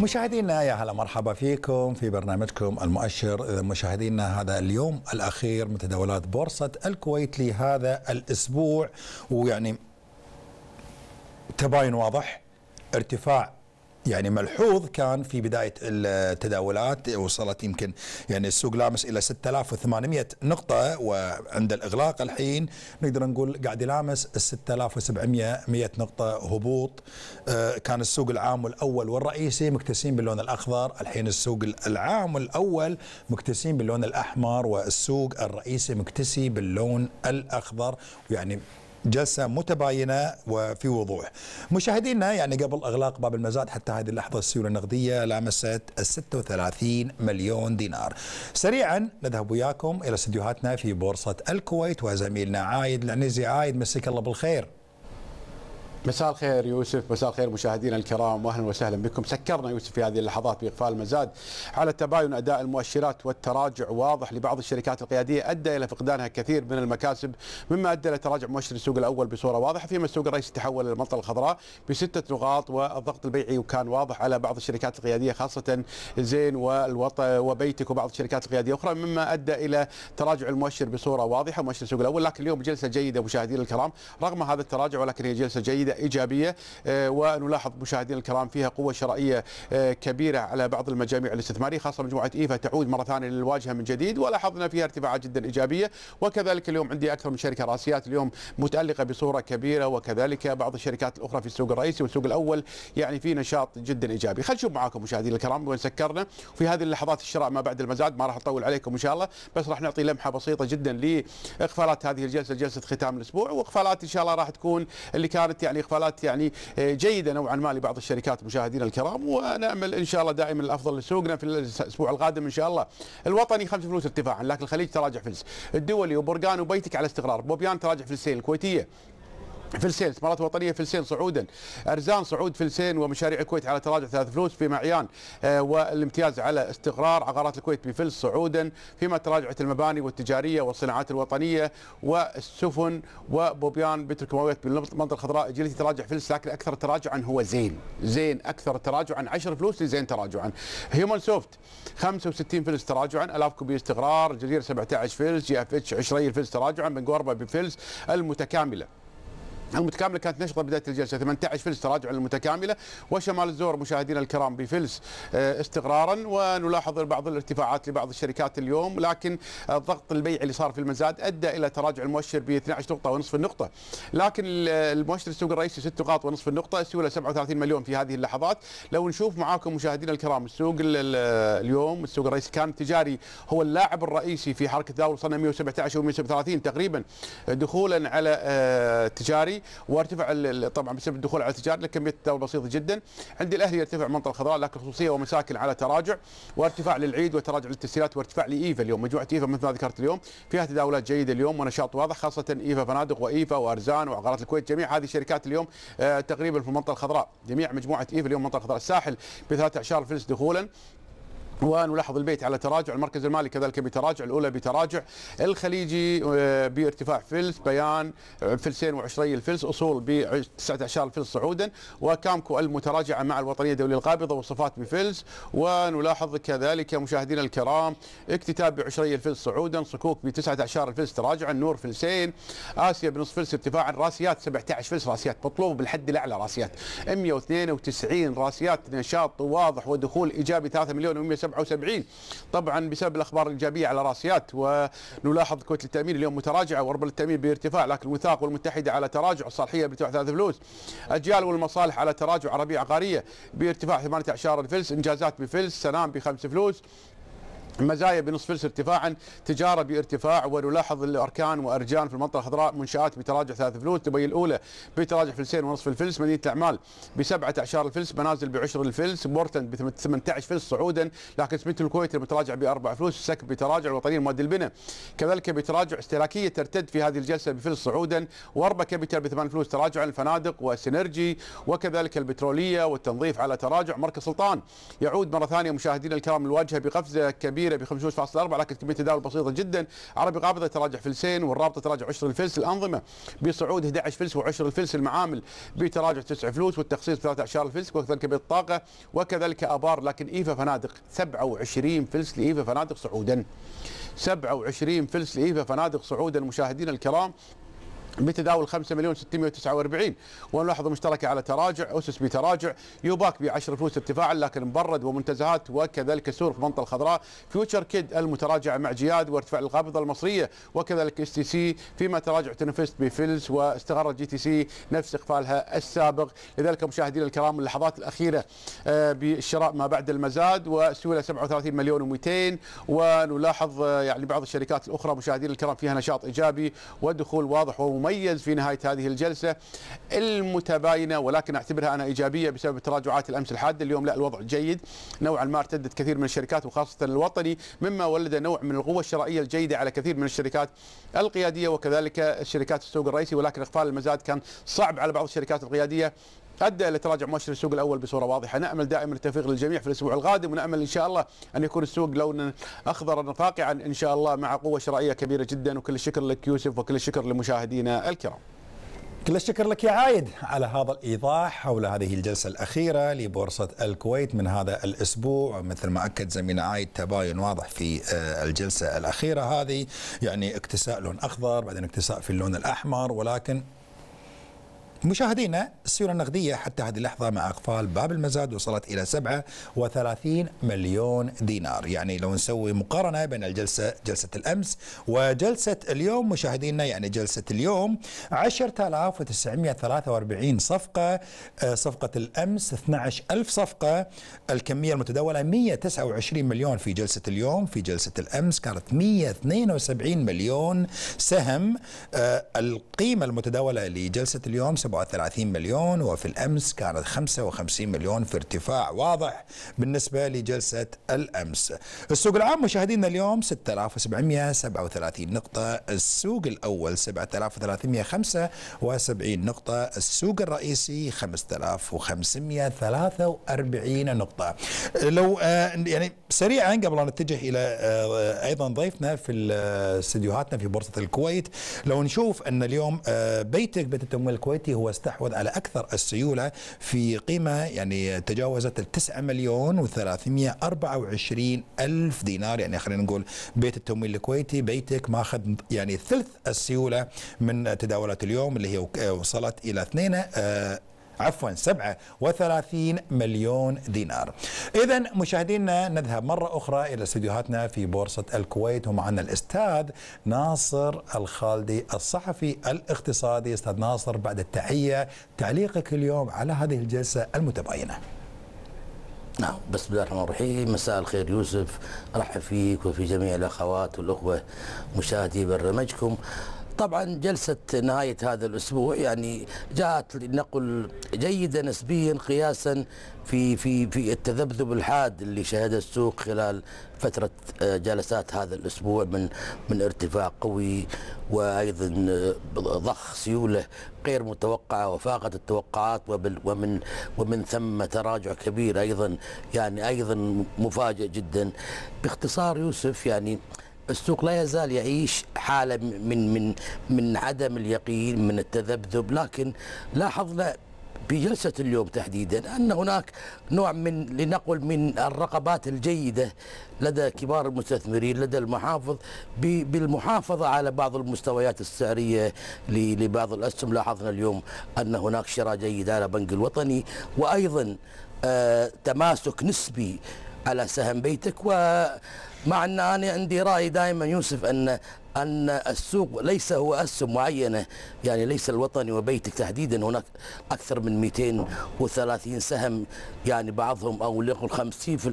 مشاهدينا يا هلا مرحبا فيكم في برنامجكم المؤشر اذا مشاهدينا هذا اليوم الاخير من تداولات بورصه الكويت لهذا الاسبوع ويعني تباين واضح ارتفاع يعني ملحوظ كان في بداية التداولات وصلت يمكن يعني السوق لامس إلى 6800 نقطة وعند الإغلاق الحين نقدر نقول قاعد يلامس 6700 100 نقطة هبوط آه، كان السوق العام الأول والرئيسي مكتسين باللون الأخضر الحين السوق العام الأول مكتسين باللون الأحمر والسوق الرئيسي مكتسي باللون الأخضر يعني جلسة متباينة وفي وضوح مشاهدينا يعني قبل إغلاق باب المزاد حتى هذه اللحظة السيولة النقدية لامست 36 مليون دينار سريعا نذهب وياكم إلى استديوهاتنا في بورصة الكويت وزميلنا عايد العنزي عايد مسك الله بالخير مساء الخير يوسف مساء الخير مشاهدينا الكرام واهلا وسهلا بكم سكرنا يوسف في هذه اللحظات باقفال مزاد على تباين اداء المؤشرات والتراجع واضح لبعض الشركات القياديه ادى الى فقدانها كثير من المكاسب مما ادى الى تراجع مؤشر السوق الاول بصوره واضحه فيما السوق الرئيسي تحول الى المنطقه الخضراء بسته نقاط والضغط البيعي وكان واضح على بعض الشركات القياديه خاصه زين والوطا وبيتك وبعض الشركات القياديه اخرى مما ادى الى تراجع المؤشر بصوره واضحه مؤشر السوق الاول لكن اليوم جلسه جيده مشاهدينا الكرام رغم هذا التراجع ولكن هي جلسه جيده جيدة إيجابية آه، ونلاحظ مشاهدينا الكرام فيها قوة شرائية آه، كبيرة على بعض المجاميع الاستثمارية خاصة مجموعة إيفا تعود مرة ثانية للواجهة من جديد ولاحظنا فيها ارتفاعات جدا إيجابية وكذلك اليوم عندي أكثر من شركة راسيات اليوم متألقة بصورة كبيرة وكذلك بعض الشركات الأخرى في السوق الرئيسي والسوق الأول يعني في نشاط جدا إيجابي خلينا نشوف معاكم مشاهدينا الكرام وين سكرنا في هذه اللحظات الشراء ما بعد المزاد ما راح أطول عليكم إن شاء الله بس راح نعطي لمحة بسيطة جدا لإقفالات هذه الجلسة جلسة ختام الأسبوع وإقفالات إن شاء الله راح تكون اللي كانت يعني اقبالات يعني آه، جيده نوعا ما لبعض الشركات مشاهدينا الكرام ونامل ان شاء الله دائما الافضل لسوقنا في الاسبوع القادم ان شاء الله الوطني خمس فلوس ارتفاعا لكن الخليج تراجع فلس الدولي وبرقان وبيتك على استقرار بوبيان تراجع فلسين الكويتيه فلسين استثمارات وطنيه فلسين صعودا ارزان صعود فلسين ومشاريع الكويت على تراجع ثلاث فلوس فيما عيان آه، والامتياز على استقرار عقارات الكويت بفلس صعودا فيما تراجعت المباني والتجاريه والصناعات الوطنيه والسفن وبوبيان بتركماويات بالمنطقه الخضراء جلتي تراجع فلس لكن اكثر تراجعا هو زين زين اكثر تراجعا 10 فلوس لزين تراجعا هيومن سوفت 65 فلس تراجعا الاف كوبي استقرار الجزيره 17 فلس جي اف اتش 20 فلس تراجعا بنقوربه بفلس المتكامله المتكامله كانت نشطه بدايه الجلسه 18 فلس تراجع المتكاملة وشمال الزور مشاهدينا الكرام بفلس آه، استقرارا ونلاحظ بعض الارتفاعات لبعض الشركات اليوم لكن الضغط البيعي اللي صار في المزاد ادى الى تراجع المؤشر ب 12 نقطه ونصف النقطه لكن المؤشر السوق الرئيسي 6 نقاط ونصف النقطه السوله 37 مليون في هذه اللحظات لو نشوف معاكم مشاهدينا الكرام السوق اليوم السوق الرئيسي كان التجاري هو اللاعب الرئيسي في حركه تداول وصلنا 117 و137 تقريبا دخولا على التجاري آه، وارتفع طبعا بسبب الدخول على التجار لكميه التداول بسيطه جدا عندي الاهلي يرتفع منطقه الخضراء لكن خصوصيه ومساكن على تراجع وارتفاع للعيد وتراجع للتسهيلات وارتفاع لايفا اليوم مجموعه ايفا مثل ما ذكرت اليوم فيها تداولات جيده اليوم ونشاط واضح خاصه ايفا فنادق وايفا وارزان وعقارات الكويت جميع هذه الشركات اليوم آه، تقريبا في المنطقه الخضراء جميع مجموعه ايفا اليوم منطقه الخضراء الساحل ب اعشار فلس دخولا ونلاحظ البيت على تراجع المركز المالي كذلك بتراجع الاولى بتراجع الخليجي آه، بارتفاع فلس بيان آه، فلسين وعشري الفلس اصول ب 19 الفلس صعودا وكامكو المتراجعه مع الوطنيه الدوليه القابضه وصفات بفلس ونلاحظ كذلك مشاهدينا الكرام اكتتاب بعشري الفلس صعودا صكوك ب 19 الفلس تراجعا نور فلسين اسيا بنص فلس ارتفاعا راسيات 17 فلس راسيات مطلوب بالحد الاعلى راسيات 192 راسيات نشاط واضح ودخول ايجابي 3 مليون و 77 طبعا بسبب الاخبار الايجابيه على راسيات ونلاحظ كويت التامين اليوم متراجعه وربل التامين بارتفاع لكن الوثاق والمتحده على تراجع الصالحيه بارتفاع ثلاث فلوس اجيال والمصالح على تراجع عربيه عقاريه بارتفاع 18 فلس انجازات بفلس سنام بخمس فلوس مزايا بنصف فلس ارتفاعا تجارة بارتفاع ونلاحظ الأركان وأرجان في المنطقة الخضراء منشآت بتراجع ثلاث فلوس دبي الأولى بتراجع فلسين ونصف الفلس مدينة الأعمال بسبعة أعشار الفلس منازل بعشر الفلس بورتن ب 18 فلس صعودا لكن سميت الكويت المتراجع بأربع فلوس السكب بتراجع وطنير مواد البناء كذلك بتراجع استهلاكية ترتد في هذه الجلسة بفلس صعودا وأربع كبتر بثمان فلوس تراجعا الفنادق والسينرجي وكذلك البترولية والتنظيف على تراجع مركز سلطان يعود مرة ثانية مشاهدينا الكرام الواجهة بقفزة كبيرة كبيره ب 25.4 لكن كميه تداول بسيطه جدا عربي قابضه تراجع فلسين والرابطه تراجع 10 الفلس الانظمه بصعود 11 فلس و10 الفلس المعامل بتراجع 9 فلوس والتخصيص 3 اعشار الفلس وكذلك كميه الطاقه وكذلك ابار لكن ايفا فنادق 27 فلس لايفا فنادق صعودا 27 فلس لايفا فنادق صعودا مشاهدينا الكرام بتداول 5 مليون 649 ونلاحظ مشتركه على تراجع اسس بتراجع يوباك ب 10 فلوس ارتفاعا لكن مبرد ومنتزهات وكذلك سور في منطقة الخضراء فيوتشر كيد المتراجع مع جياد وارتفاع القابضه المصريه وكذلك اس تي سي فيما تراجع تنفست بفلس واستقرت جي تي سي نفس اقفالها السابق لذلك مشاهدينا الكرام اللحظات الاخيره آه، بالشراء ما بعد المزاد وسيوله 37 مليون و200 ونلاحظ آه، يعني بعض الشركات الاخرى مشاهدينا الكرام فيها نشاط ايجابي ودخول واضح و مميز في نهاية هذه الجلسة المتباينة ولكن أعتبرها أنا إيجابية بسبب تراجعات الأمس الحادة اليوم لا الوضع جيد نوعا ما ارتدت كثير من الشركات وخاصة الوطني مما ولد نوع من القوة الشرائية الجيدة على كثير من الشركات القيادية وكذلك الشركات السوق الرئيسي ولكن إقفال المزاد كان صعب على بعض الشركات القيادية ادى الى تراجع مؤشر السوق الاول بصوره واضحه نامل دائما التوفيق للجميع في الاسبوع القادم ونامل ان شاء الله ان يكون السوق لونا اخضر فاقعا ان شاء الله مع قوه شرائيه كبيره جدا وكل الشكر لك يوسف وكل الشكر لمشاهدينا الكرام كل الشكر لك يا عايد على هذا الايضاح حول هذه الجلسه الاخيره لبورصه الكويت من هذا الاسبوع مثل ما اكد زميلنا عايد تباين واضح في آه، الجلسه الاخيره هذه يعني اكتساء لون اخضر بعدين اكتساء في اللون الاحمر ولكن مشاهدينا السيولة النقدية حتى هذه اللحظة مع أقفال باب المزاد وصلت إلى 37 مليون دينار يعني لو نسوي مقارنة بين الجلسة جلسة الأمس وجلسة اليوم مشاهدينا يعني جلسة اليوم 10943 صفقة آه، صفقة الأمس 12000 صفقة الكمية المتداولة 129 مليون في جلسة اليوم في جلسة الأمس كانت 172 مليون سهم آه، القيمة المتداولة لجلسة اليوم 37 مليون وفي الأمس كانت 55 مليون في ارتفاع واضح بالنسبة لجلسة الأمس السوق العام مشاهدينا اليوم 6737 نقطة السوق الأول 7375 نقطة السوق الرئيسي 5543 نقطة لو آه، يعني سريعا قبل أن نتجه إلى آه، أيضا ضيفنا في آه، استديوهاتنا في بورصة الكويت لو نشوف أن اليوم بيتك بيت التمويل الكويتي هو استحوذ على أكثر السيولة في قيمة يعني تجاوزت 9 مليون و324 ألف دينار يعني خلينا نقول بيت التمويل الكويتي بيتك ماخذ يعني ثلث السيولة من تداولات اليوم اللي هي وصلت إلى 2 عفوا 37 مليون دينار إذا مشاهدينا نذهب مرة أخرى إلى استديوهاتنا في بورصة الكويت ومعنا الأستاذ ناصر الخالدي الصحفي الاقتصادي أستاذ ناصر بعد التحية تعليقك اليوم على هذه الجلسة المتباينة نعم بسم الله الرحمن الرحيم مساء الخير يوسف ارحب فيك وفي جميع الاخوات والاخوه مشاهدي برنامجكم طبعا جلسة نهاية هذا الأسبوع يعني جاءت لنقل جيدة نسبيا قياسا في في في التذبذب الحاد اللي شهده السوق خلال فترة آه، جلسات هذا الأسبوع من من ارتفاع قوي وأيضا آه، ضخ سيولة غير متوقعة وفاقت التوقعات ومن ومن ثم تراجع كبير أيضا يعني أيضا مفاجئ جدا باختصار يوسف يعني السوق لا يزال يعيش حاله من من من عدم اليقين من التذبذب لكن لاحظنا بجلسة اليوم تحديدا أن هناك نوع من لنقل من الرقبات الجيدة لدى كبار المستثمرين لدى المحافظ بالمحافظة على بعض المستويات السعرية لبعض الأسهم لاحظنا اليوم أن هناك شراء جيد على بنك الوطني وأيضا آه، تماسك نسبي على سهم بيتك و مع ان انا عندي راي دائما يوسف ان أن السوق ليس هو أسهم معينة يعني ليس الوطني وبيتك تحديدا هناك أكثر من 230 سهم يعني بعضهم أو لنقل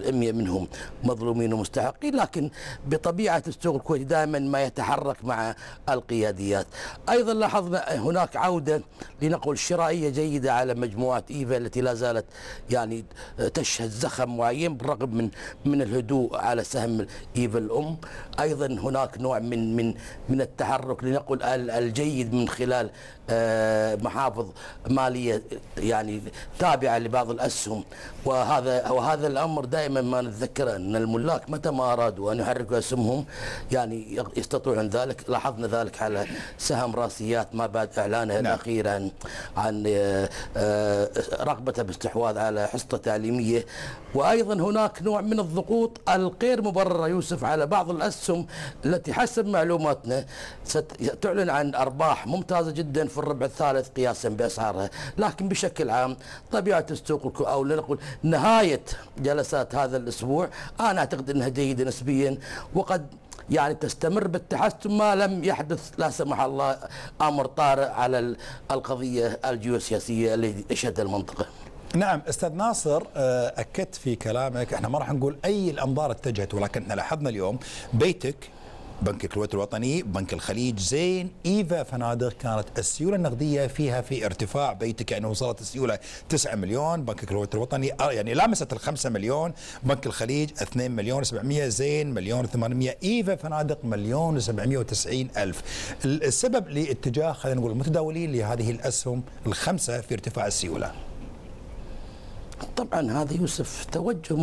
50% منهم مظلومين ومستحقين لكن بطبيعة السوق الكويتي دائما ما يتحرك مع القياديات أيضا لاحظنا هناك عودة لنقل شرائية جيدة على مجموعة إيفا التي لا زالت يعني تشهد زخم معين بالرغم من من الهدوء على سهم إيفا الأم أيضا هناك نوع من من من من التحرك لنقل الجيد من خلال آه، محافظ ماليه يعني تابعه لبعض الاسهم وهذا وهذا الامر دائما ما نتذكره ان الملاك متى ما ارادوا ان يحركوا اسهمهم يعني يستطيعون ذلك لاحظنا ذلك على سهم راسيات ما بعد اعلانه نعم. الاخير عن عن آه، آه، رغبته باستحواذ على حصه تعليميه وايضا هناك نوع من الضغوط الغير مبرره يوسف على بعض الاسهم التي حسب معلومات معلوماتنا ستعلن عن أرباح ممتازة جدا في الربع الثالث قياسا بأسعارها لكن بشكل عام طبيعة السوق أو لنقول نهاية جلسات هذا الأسبوع أنا أعتقد أنها جيدة نسبيا وقد يعني تستمر بالتحسن ما لم يحدث لا سمح الله امر طارئ على القضيه الجيوسياسيه التي تشهد المنطقه. نعم استاذ ناصر آه، اكدت في كلامك احنا ما راح نقول اي الانظار اتجهت ولكن احنا لاحظنا اليوم بيتك بنك الكويت الوطني بنك الخليج زين إيفا فنادق كانت السيولة النقدية فيها في ارتفاع بيتك يعني وصلت السيولة 9 مليون بنك الكويت الوطني آه، يعني لامست ال 5 مليون بنك الخليج 2 مليون 700 زين مليون 800 إيفا فنادق مليون و790 ألف السبب لاتجاه خلينا نقول المتداولين لهذه الأسهم الخمسة في ارتفاع السيولة طبعا هذا يوسف توجه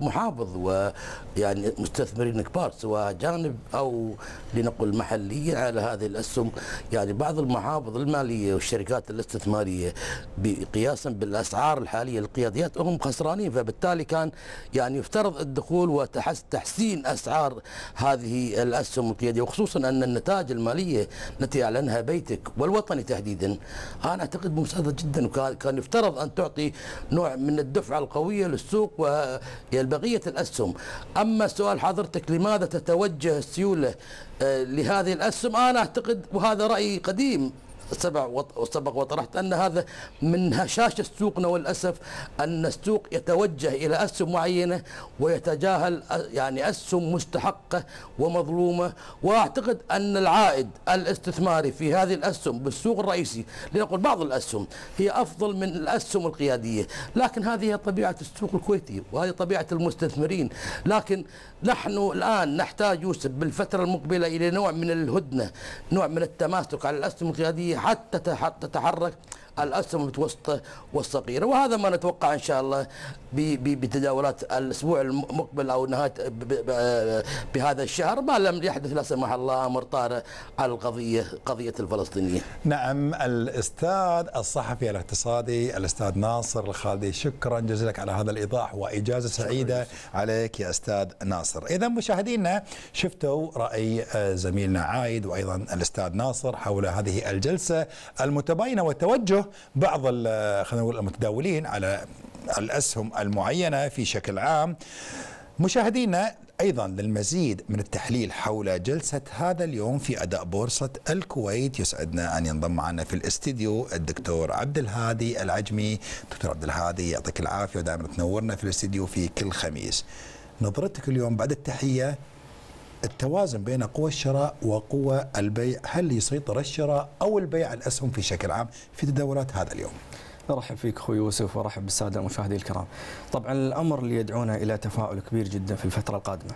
محافظ ويعني مستثمرين كبار سواء جانب او لنقل محليا على هذه الاسهم يعني بعض المحافظ الماليه والشركات الاستثماريه بقياسا بالاسعار الحاليه القياديات هم خسرانين فبالتالي كان يعني يفترض الدخول وتحسين اسعار هذه الاسهم القياديه وخصوصا ان النتائج الماليه التي اعلنها بيتك والوطني تحديدا انا اعتقد مساعده جدا وكان يفترض ان تعطي نوع من الدفعة القوية للسوق وبقية الأسهم أما سؤال حضرتك لماذا تتوجه السيولة آه، لهذه الأسهم أنا أعتقد وهذا رأيي قديم سبق سبق وطرحت أن هذا من هشاشة سوقنا وللاسف أن السوق يتوجه إلى أسهم معينة ويتجاهل يعني أسهم مستحقة ومظلومة وأعتقد أن العائد الاستثماري في هذه الأسهم بالسوق الرئيسي لنقول بعض الأسهم هي أفضل من الأسهم القيادية لكن هذه طبيعة السوق الكويتي وهذه طبيعة المستثمرين لكن نحن الآن نحتاج يوسف بالفترة المقبلة إلى نوع من الهدنة نوع من التماسك على الأسهم القيادية حتى تتحرك الأسهم المتوسطة والصغيرة وهذا ما نتوقع إن شاء الله بتداولات الأسبوع المقبل أو نهاية بهذا الشهر ما لم يحدث لا سمح الله أمر طارئ على القضية قضية الفلسطينيين نعم الأستاذ الصحفي الاقتصادي الأستاذ ناصر الخالدي شكرا جزيلا على هذا الإيضاح وإجازة سعيدة عليك يا أستاذ ناصر إذا مشاهدينا شفتوا رأي آه، زميلنا عايد وأيضا الأستاذ ناصر حول هذه الجلسة المتباينة والتوجه له بعض خلينا نقول المتداولين على الاسهم المعينه في شكل عام مشاهدينا ايضا للمزيد من التحليل حول جلسه هذا اليوم في اداء بورصه الكويت يسعدنا ان ينضم معنا في الاستديو الدكتور عبد الهادي العجمي دكتور عبد الهادي يعطيك العافيه ودائما تنورنا في الاستديو في كل خميس نظرتك اليوم بعد التحيه التوازن بين قوى الشراء وقوى البيع هل يسيطر الشراء أو البيع الأسهم في شكل عام في تداولات هذا اليوم ارحب فيك اخوي يوسف وارحب بالساده المشاهدين الكرام. طبعا الامر اللي يدعونا الى تفاؤل كبير جدا في الفتره القادمه.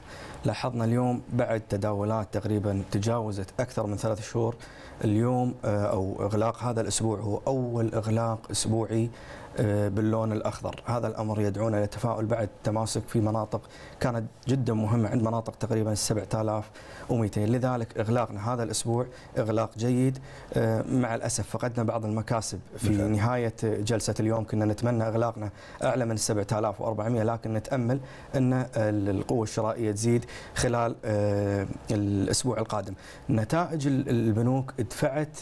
لاحظنا اليوم بعد تداولات تقريبا تجاوزت اكثر من ثلاث شهور اليوم آه، او اغلاق هذا الاسبوع هو اول اغلاق اسبوعي آه، باللون الأخضر هذا الأمر يدعونا الى التفاؤل بعد تماسك في مناطق كانت جدا مهمة عند مناطق تقريبا 7200 لذلك إغلاقنا هذا الأسبوع إغلاق جيد آه، مع الأسف فقدنا بعض المكاسب في بالفعل. نهاية جلسة اليوم كنا نتمنى إغلاقنا أعلى من 7400 لكن نتأمل أن القوة الشرائية تزيد خلال آه، الأسبوع القادم نتائج البنوك دفعت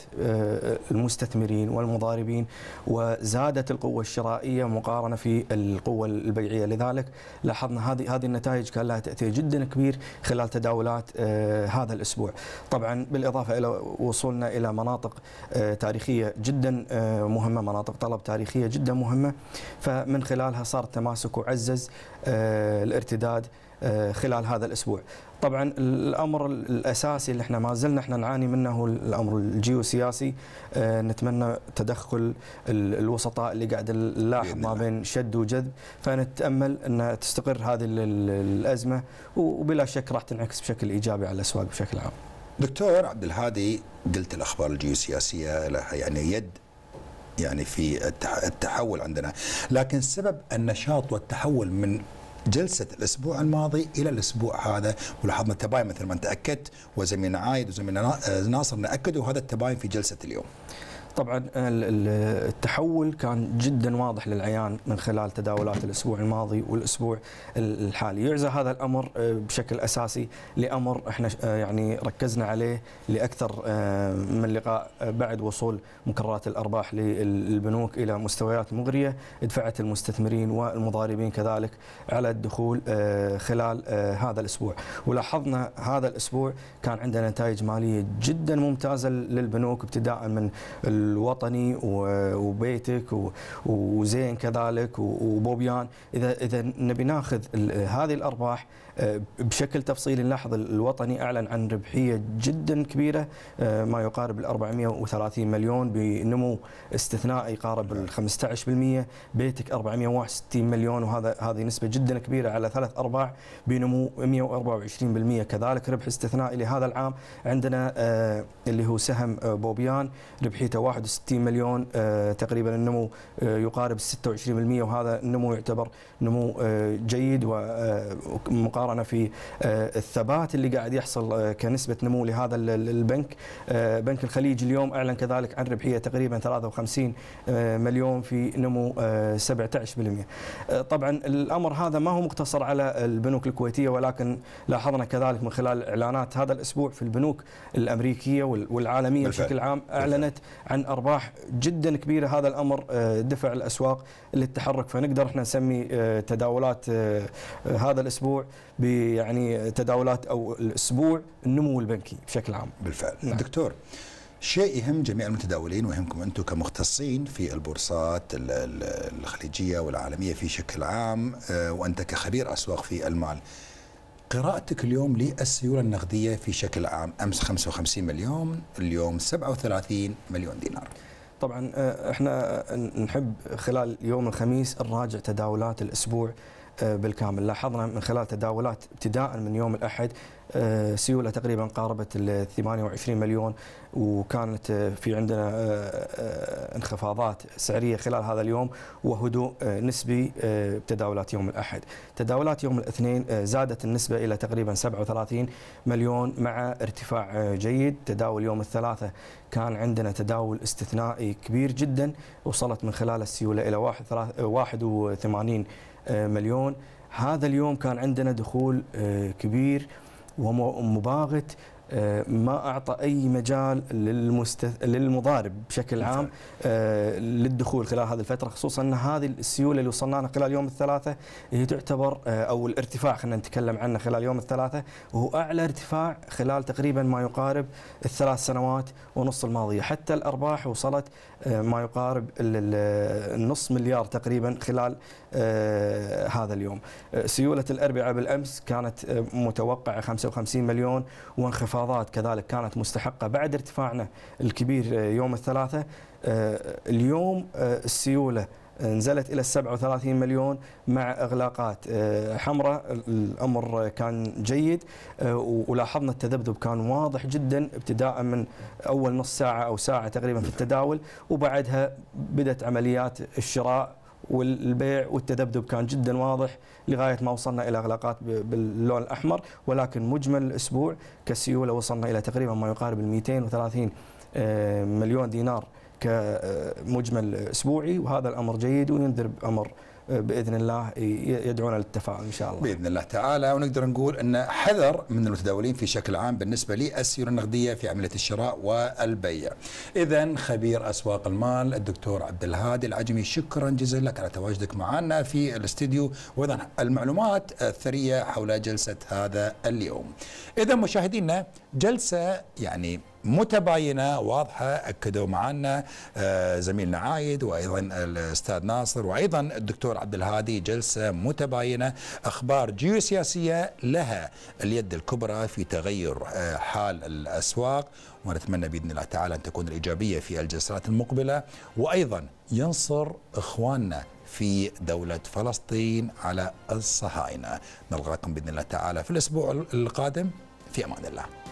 المستثمرين والمضاربين وزادت القوة الشرائية مقارنه في القوه البيعيه لذلك لاحظنا هذه هذه النتائج كان لها تاثير جدا كبير خلال تداولات آه، هذا الاسبوع طبعا بالاضافه الى وصولنا الى مناطق آه، تاريخيه جدا آه، مهمه مناطق طلب تاريخيه جدا مهمه فمن خلالها صار التماسك وعزز الارتداد آه، خلال هذا الاسبوع. طبعا الامر الاساسي اللي احنا ما زلنا احنا نعاني منه هو الامر الجيوسياسي آه، نتمنى تدخل الوسطاء اللي قاعد نلاحظ ما بين شد وجذب فنتامل ان تستقر هذه الازمه وبلا شك راح تنعكس بشكل ايجابي على الاسواق بشكل عام. دكتور عبد الهادي قلت الاخبار الجيوسياسيه لها يعني يد يعني في التحول عندنا لكن سبب النشاط والتحول من جلسه الاسبوع الماضي الى الاسبوع هذا ولاحظنا تباين مثل ما تأكدت وزميلنا عايد وزميلنا آه، ناصر ناكدوا هذا التباين في جلسه اليوم. طبعا التحول كان جدا واضح للعيان من خلال تداولات الاسبوع الماضي والاسبوع الحالي يعزى هذا الامر آه، بشكل اساسي لامر احنا آه، يعني ركزنا عليه لاكثر آه، من لقاء بعد وصول مكررات الارباح للبنوك الى مستويات مغريه دفعت المستثمرين والمضاربين كذلك على الدخول خلال هذا الاسبوع ولاحظنا هذا الاسبوع كان عندنا نتائج ماليه جدا ممتازه للبنوك ابتداء من الوطني وبيتك وزين كذلك وبوبيان اذا اذا نبي ناخذ هذه الارباح آه، بشكل تفصيلي نلاحظ الوطني اعلن عن ربحيه جدا كبيره آه، ما يقارب ال 430 مليون بنمو استثنائي يقارب ال 15% بيتك 461 مليون وهذا هذه نسبه جدا كبيره على ثلاث ارباع بنمو 124% كذلك ربح استثنائي لهذا العام عندنا آه، اللي هو سهم بوبيان ربحيته 61 مليون تقريبا النمو يقارب 26% وهذا النمو يعتبر نمو جيد ومقارب مقارنه في آه، الثبات اللي قاعد يحصل آه، كنسبه نمو لهذا البنك آه، بنك الخليج اليوم اعلن كذلك عن ربحيه تقريبا 53 مليون في نمو 17% طبعا الامر هذا ما هو مقتصر على البنوك الكويتيه ولكن لاحظنا كذلك من خلال اعلانات هذا الاسبوع في البنوك الامريكيه والعالميه بشكل عام اعلنت عن ارباح جدا كبيره هذا الامر دفع الاسواق للتحرك فنقدر احنا نسمي تداولات هذا الاسبوع بيعني تداولات او الاسبوع النمو البنكي بشكل عام بالفعل نعم. دكتور شيء يهم جميع المتداولين ويهمكم انتم كمختصين في البورصات الخليجيه والعالميه في شكل عام آه، وانت كخبير اسواق في المال قراءتك اليوم للسيوله النقديه في شكل عام امس 55 مليون اليوم 37 مليون دينار طبعا آه، احنا نحب خلال يوم الخميس نراجع تداولات الاسبوع آه، بالكامل لاحظنا من خلال تداولات ابتداء من يوم الأحد آه، سيولة تقريبا قاربت ال 28 مليون وكانت آه، في عندنا انخفاضات سعرية خلال هذا اليوم وهدوء نسبي بتداولات يوم الأحد تداولات يوم الاثنين زادت النسبة إلى تقريبا 37 مليون مع ارتفاع جيد تداول يوم الثلاثة كان عندنا تداول استثنائي كبير جدا وصلت من خلال السيولة إلى 81 مليون هذا اليوم كان عندنا دخول آه، كبير ومباغت آه، ما اعطى اي مجال للمستث... للمضارب بشكل نعم. عام آه، للدخول خلال هذه الفتره خصوصا ان هذه السيوله اللي وصلنا لها خلال يوم الثلاثه هي تعتبر آه، او الارتفاع خلينا نتكلم عنه خلال يوم الثلاثه وهو اعلى ارتفاع خلال تقريبا ما يقارب الثلاث سنوات ونص الماضيه حتى الارباح وصلت ما يقارب النص مليار تقريبا خلال هذا اليوم سيوله الاربعاء بالامس كانت متوقعه 55 مليون وانخفضت والانخفاضات كذلك كانت مستحقة بعد ارتفاعنا الكبير آه، يوم الثلاثة آه، اليوم آه، السيولة نزلت الى 37 مليون مع اغلاقات حمراء الامر كان جيد ولاحظنا التذبذب كان واضح جدا ابتداء من اول نص ساعه او ساعه تقريبا في التداول وبعدها بدات عمليات الشراء والبيع والتذبذب كان جدا واضح لغايه ما وصلنا الى اغلاقات باللون الاحمر ولكن مجمل الاسبوع كسيوله وصلنا الى تقريبا ما يقارب ال 230 آه، مليون دينار كمجمل اسبوعي وهذا الامر جيد وينذر بامر باذن الله يدعونا للتفاؤل ان شاء الله. باذن الله تعالى ونقدر نقول ان حذر من المتداولين في شكل عام بالنسبه للسيوله النقديه في عمليه الشراء والبيع. اذا خبير اسواق المال الدكتور عبد الهادي العجمي شكرا جزيلا لك على تواجدك معنا في الاستديو وايضا المعلومات الثريه حول جلسه هذا اليوم. اذا مشاهدينا جلسه يعني متباينة واضحة أكدوا معنا آه، زميلنا عايد وأيضا الأستاذ ناصر وأيضا الدكتور عبد الهادي جلسة متباينة أخبار جيوسياسية لها اليد الكبرى في تغير آه، حال الأسواق ونتمنى باذن الله تعالى ان تكون الايجابيه في الجلسات المقبله وايضا ينصر اخواننا في دولة فلسطين على الصهاينة نلقاكم بإذن الله تعالى في الأسبوع القادم في أمان الله